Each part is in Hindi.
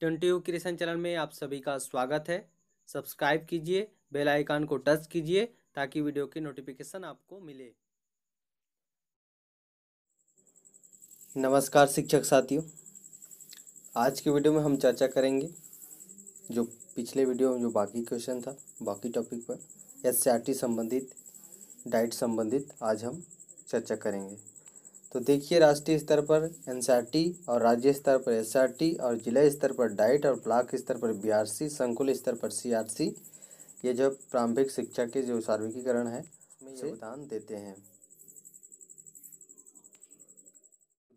ट्वेंटी क्रिएशन चैनल में आप सभी का स्वागत है सब्सक्राइब कीजिए बेल आइकन को टच कीजिए ताकि वीडियो की नोटिफिकेशन आपको मिले नमस्कार शिक्षक साथियों आज के वीडियो में हम चर्चा करेंगे जो पिछले वीडियो में जो बाकी क्वेश्चन था बाकी टॉपिक पर एस संबंधित डाइट संबंधित आज हम चर्चा करेंगे तो देखिए राष्ट्रीय स्तर पर एनसीईआरटी और राज्य स्तर पर एसआरटी और जिला स्तर पर डाइट और ब्लॉक स्तर पर बीआरसी संकुल स्तर पर सीआरसी ये जो प्रारंभिक शिक्षा के जो सार्वजनिकीकरण है उसमें योगदान देते हैं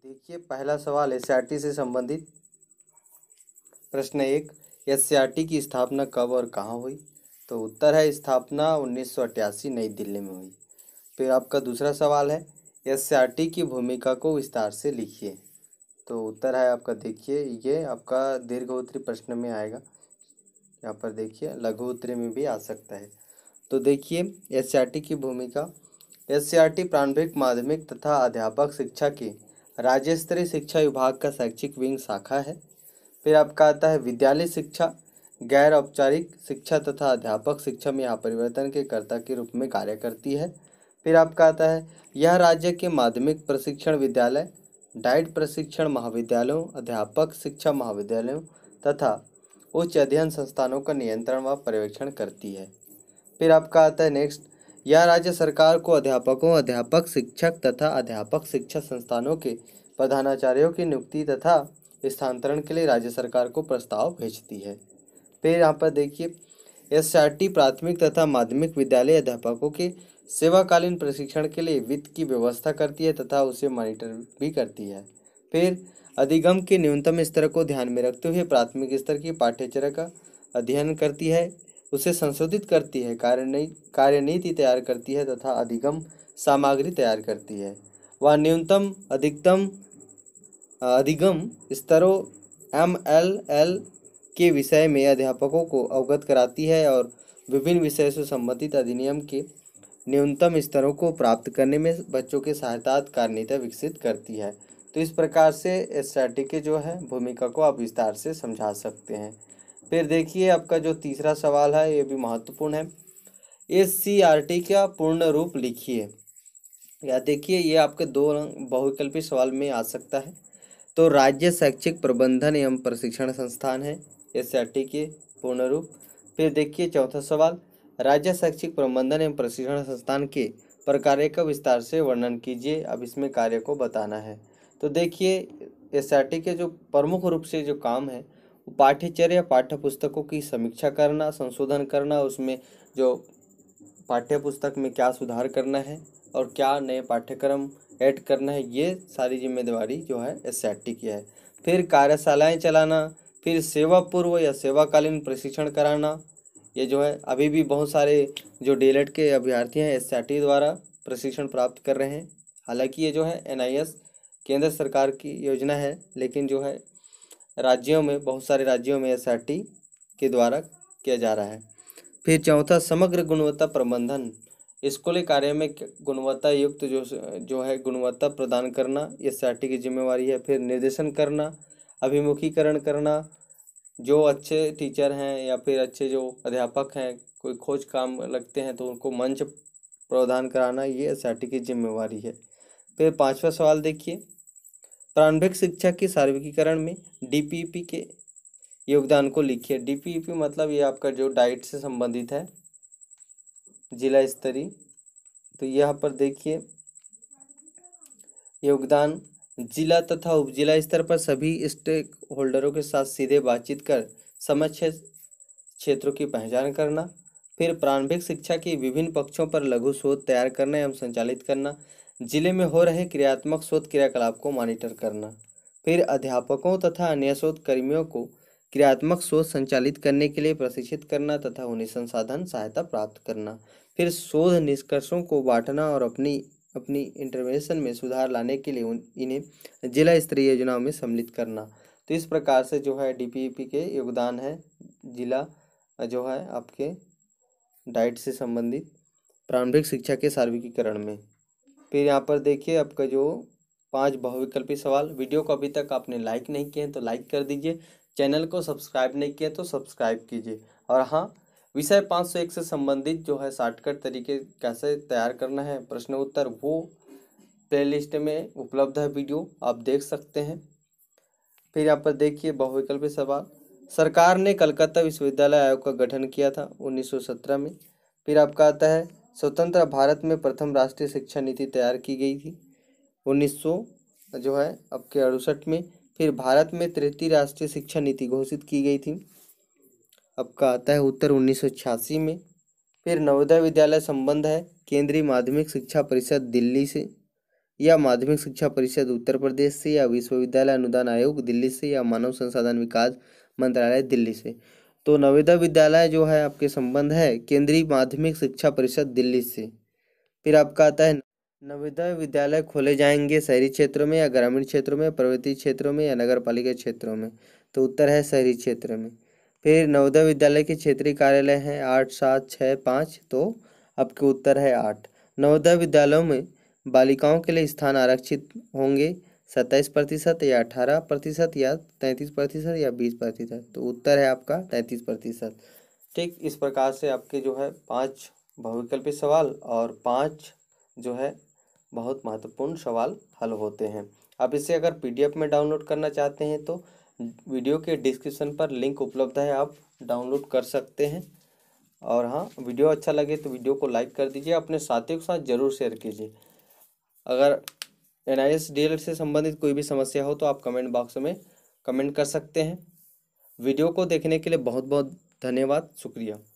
देखिए पहला सवाल एस से संबंधित प्रश्न एक एस की स्थापना कब और कहाँ हुई तो उत्तर है स्थापना उन्नीस नई दिल्ली में हुई फिर आपका दूसरा सवाल है एस की भूमिका को विस्तार से लिखिए तो उत्तर है आपका देखिए ये आपका दीर्घ उत्तरी प्रश्न में आएगा यहाँ पर देखिए लघु उत्तरी में भी आ सकता है तो देखिए एस की भूमिका एससीआरटी प्रारंभिक माध्यमिक तथा अध्यापक शिक्षा की राज्य स्तरीय शिक्षा विभाग का शैक्षिक विंग शाखा है फिर आपका आता है विद्यालय शिक्षा गैर औपचारिक शिक्षा तथा अध्यापक शिक्षा में यहाँ परिवर्तन के कर्ता के रूप में कार्य करती है फिर आपका आता है यह राज्य के माध्यमिक प्रशिक्षण विद्यालय डाइट प्रशिक्षण महाविद्यालयों अध्यापक शिक्षा महाविद्यालयों तथा उच्च अध्ययन संस्थानों का नियंत्रण व पर्यवेक्षण करती है फिर आपका आता है नेक्स्ट यह राज्य सरकार को अध्यापकों अध्यापक शिक्षक तथा अध्यापक शिक्षा संस्थानों के प्रधानाचार्यों की नियुक्ति तथा स्थानांतरण के लिए राज्य सरकार को प्रस्ताव भेजती है फिर यहाँ पर देखिए एस प्राथमिक तथा माध्यमिक विद्यालय अध्यापकों के सेवाकालीन प्रशिक्षण के लिए वित्त की व्यवस्था करती है तथा उसे मॉनिटर भी करती है फिर अधिगम के न्यूनतम स्तर को ध्यान में रखते हुए प्राथमिक स्तर की पाठ्यचर्या का अध्ययन करती है उसे संशोधित करती है कार्यनीति तैयार करती है तथा अधिगम सामग्री तैयार करती है वह न्यूनतम अधिकतम अधिगम स्तरों एम एल एल के विषय में अध्यापकों को अवगत कराती है और विभिन्न विषय से संबंधित अधिनियम के न्यूनतम स्तरों को प्राप्त करने में बच्चों के सहायता कार्यता विकसित करती है तो इस प्रकार से एस के जो है भूमिका को आप विस्तार से समझा सकते हैं फिर देखिए आपका जो तीसरा सवाल है ये भी महत्वपूर्ण है एस सी आर टी का पूर्ण रूप लिखिए या देखिए ये आपके दो बहुविकल्पी सवाल में आ सकता है तो राज्य शैक्षिक प्रबंधन एवं प्रशिक्षण संस्थान है टी के पूर्ण रूप फिर देखिए चौथा सवाल राज्य शैक्षिक प्रबंधन एवं प्रशिक्षण संस्थान के प्रकार्य का विस्तार से वर्णन कीजिए अब इसमें कार्य को बताना है तो देखिए एस के जो प्रमुख रूप से जो काम है वो पाठ्यचर्य पाठ्य पुस्तकों की समीक्षा करना संशोधन करना उसमें जो पाठ्य पुस्तक में क्या सुधार करना है और क्या नए पाठ्यक्रम ऐड करना है ये सारी जिम्मेदारी जो है एस की है फिर कार्यशालाएँ चलाना फिर सेवा पूर्व या सेवाकालीन प्रशिक्षण कराना ये जो है अभी भी बहुत सारे जो डीएलएड के अभ्यर्थी हैं एस द्वारा प्रशिक्षण प्राप्त कर रहे हैं हालांकि ये जो है एन केंद्र सरकार की योजना है लेकिन जो है राज्यों में बहुत सारे राज्यों में एस के द्वारा किया जा रहा है फिर चौथा समग्र गुणवत्ता प्रबंधन स्कूली कार्य में गुणवत्ता युक्त जो जो है गुणवत्ता प्रदान करना एस की जिम्मेवारी है फिर निर्देशन करना अभिमुखीकरण करना जो अच्छे टीचर हैं या फिर अच्छे जो अध्यापक हैं कोई खोज काम लगते हैं तो उनको मंच प्रदान कराना ये एस की जिम्मेवारी है फिर पांचवा सवाल देखिए प्रारंभिक शिक्षा के सार्वकीकरण में डीपीपी e के योगदान को लिखिए डीपीपी e मतलब ये आपका जो डाइट से संबंधित है जिला स्तरीय तो यहाँ पर देखिए योगदान जिला तथा उपजिला स्तर पर सभी स्टेक होल्डरों के साथ सीधे बातचीत कर समक्ष क्षेत्रों की पहचान करना फिर प्रारंभिक शिक्षा के विभिन्न पक्षों पर लघु शोध तैयार करना एवं संचालित करना जिले में हो रहे क्रियात्मक शोध क्रियाकलाप को मॉनिटर करना फिर अध्यापकों तथा अन्य शोध कर्मियों को क्रियात्मक शोध संचालित करने के लिए प्रशिक्षित करना तथा उन्हें संसाधन सहायता प्राप्त करना फिर शोध निष्कर्षों को बांटना और अपनी अपनी इंटरवेंशन में सुधार लाने के लिए इन्हें जिला स्तरीय योजनाओं में सम्मिलित करना तो इस प्रकार से जो है डीपीपी e के योगदान है जिला जो है आपके डाइट से संबंधित प्रारंभिक शिक्षा के सार्विकीकरण में फिर यहाँ पर देखिए आपका जो पांच बहुविकल्पी सवाल वीडियो को अभी तक आपने लाइक नहीं किए हैं तो लाइक कर दीजिए चैनल को सब्सक्राइब नहीं किया तो सब्सक्राइब कीजिए और हाँ विषय सौ एक से संबंधित जो है शॉर्टकट तरीके कैसे तैयार करना है प्रश्न उत्तर वो प्लेलिस्ट में उपलब्ध है वीडियो आप देख सकते हैं फिर यहाँ पर देखिए बहुविकल्पी सवाल सरकार ने कलकत्ता विश्वविद्यालय आयोग का गठन किया था 1917 में फिर आपका आता है स्वतंत्र भारत में प्रथम राष्ट्रीय शिक्षा नीति तैयार की गई थी 1900 जो है आपके अड़सठ में फिर भारत में तृतीय राष्ट्रीय शिक्षा नीति घोषित की गई थी आपका आता है उत्तर उन्नीस में फिर नवोदय विद्यालय संबंध है केंद्रीय माध्यमिक शिक्षा परिषद दिल्ली से या माध्यमिक शिक्षा परिषद उत्तर प्रदेश से या विश्वविद्यालय अनुदान आयोग दिल्ली से या मानव संसाधन विकास मंत्रालय दिल्ली से तो नवोदय विद्यालय जो है आपके संबंध है केंद्रीय माध्यमिक शिक्षा परिषद दिल्ली से फिर आपका आता है नवोदय विद्यालय खोले जाएंगे शहरी क्षेत्रों में या ग्रामीण क्षेत्रों में पर्वतीय क्षेत्रों में या नगर पालिका क्षेत्रों में तो उत्तर है शहरी क्षेत्र में फिर नवोदय विद्यालय के क्षेत्रीय कार्यालय हैं आठ सात छः पाँच तो आपके उत्तर है आठ नवोदय विद्यालयों में बालिकाओं के लिए स्थान आरक्षित होंगे सत्ताईस प्रतिशत या अठारह प्रतिशत या तैंतीस प्रतिशत या बीस प्रतिशत तो उत्तर है आपका तैंतीस प्रतिशत ठीक इस प्रकार से आपके जो है पांच बहुविकल्पी सवाल और पांच जो है बहुत महत्वपूर्ण सवाल हल होते हैं आप इसे अगर पीडीएफ में डाउनलोड करना चाहते हैं तो वीडियो के डिस्क्रिप्शन पर लिंक उपलब्ध है आप डाउनलोड कर सकते हैं और हाँ वीडियो अच्छा लगे तो वीडियो को लाइक कर दीजिए अपने साथियों के साथ ज़रूर शेयर कीजिए अगर एन आई से संबंधित कोई भी समस्या हो तो आप कमेंट बॉक्स में कमेंट कर सकते हैं वीडियो को देखने के लिए बहुत बहुत धन्यवाद शुक्रिया